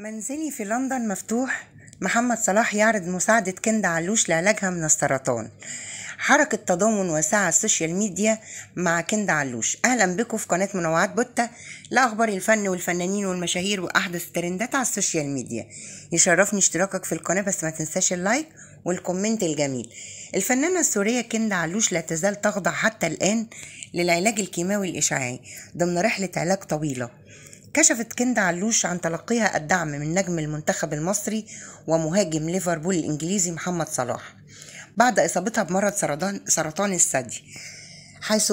منزلي في لندن مفتوح محمد صلاح يعرض مساعدة كندة علوش لعلاجها من السرطان حركة تضامن واسعة السوشيال ميديا مع كندة علوش أهلا بكم في قناة منوعات بوتة لأخبار الفن والفنانين والمشاهير وأحدث الترندات على السوشيال ميديا يشرفني اشتراكك في القناة بس ما تنساش اللايك والكومنت الجميل الفنانة السورية كندة علوش لا تزال تخضع حتى الآن للعلاج الكيماوي الإشعاعي ضمن رحلة علاج طويلة كشفت كندا علوش عن تلقيها الدعم من نجم المنتخب المصري ومهاجم ليفربول الإنجليزي محمد صلاح بعد إصابتها بمرض سرطان الثدي حيث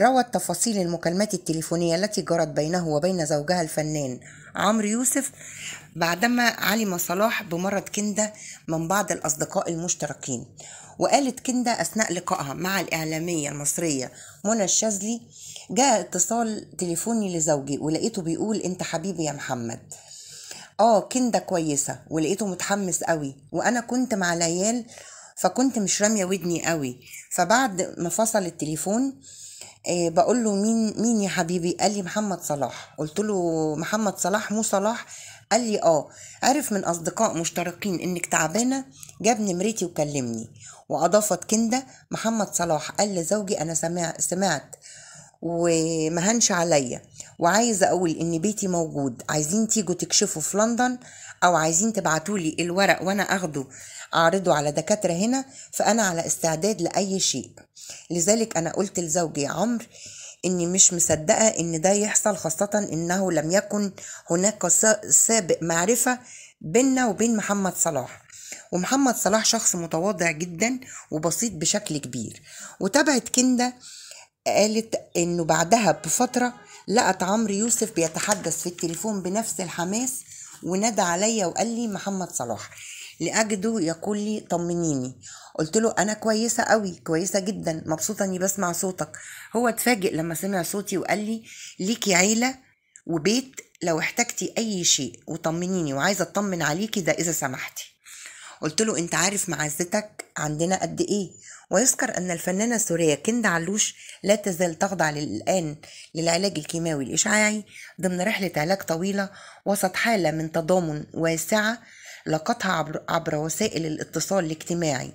روت تفاصيل المكالمات التليفونية التي جرت بينه وبين زوجها الفنان عمرو يوسف بعدما علم صلاح بمرض كندا من بعض الأصدقاء المشتركين وقالت كندا أثناء لقائها مع الإعلامية المصرية منى الشاذلي جاء اتصال تليفوني لزوجي ولقيته بيقول أنت حبيبي يا محمد اه كندا كويسة ولقيته متحمس قوي وأنا كنت مع العيال فكنت مش رامية ودني قوي فبعد ما فصل التليفون آه، بقول له مين مين يا حبيبي قال لي محمد صلاح قلت له محمد صلاح مو صلاح قال لي اه عرف من اصدقاء مشتركين انك تعبانه جاب نمرتي وكلمني واضافت كنده محمد صلاح قال لزوجي انا سمعت سمعت ومهنش عليا وعايزة أقول إن بيتي موجود عايزين تيجوا تكشفوا في لندن أو عايزين تبعتولي الورق وأنا أخده أعرضه على دكاترة هنا فأنا على استعداد لأي شيء لذلك أنا قلت لزوجي عمر إني مش مصدقة إن ده يحصل خاصة إنه لم يكن هناك سابق معرفة بيننا وبين محمد صلاح ومحمد صلاح شخص متواضع جدا وبسيط بشكل كبير وتابعت كنده قالت انه بعدها بفتره لقت عمرو يوسف بيتحدث في التليفون بنفس الحماس ونادى عليا وقال لي محمد صلاح لاجده يقول لي طمنيني قلت له انا كويسه قوي كويسه جدا مبسوطه اني بسمع صوتك هو اتفاجئ لما سمع صوتي وقال لي ليكي عيله وبيت لو احتجتي اي شيء وطمنيني وعايزه اطمن عليكي ده اذا سمحتي قلت له انت عارف معزتك عندنا قد ايه ويذكر ان الفنانه السوريه كند علوش لا تزال تخضع للان للعلاج الكيماوي الاشعاعي ضمن رحله علاج طويله وسط حاله من تضامن واسعه لقتها عبر, عبر وسائل الاتصال الاجتماعي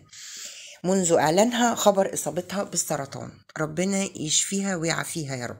منذ اعلانها خبر اصابتها بالسرطان ربنا يشفيها ويعافيها يا رب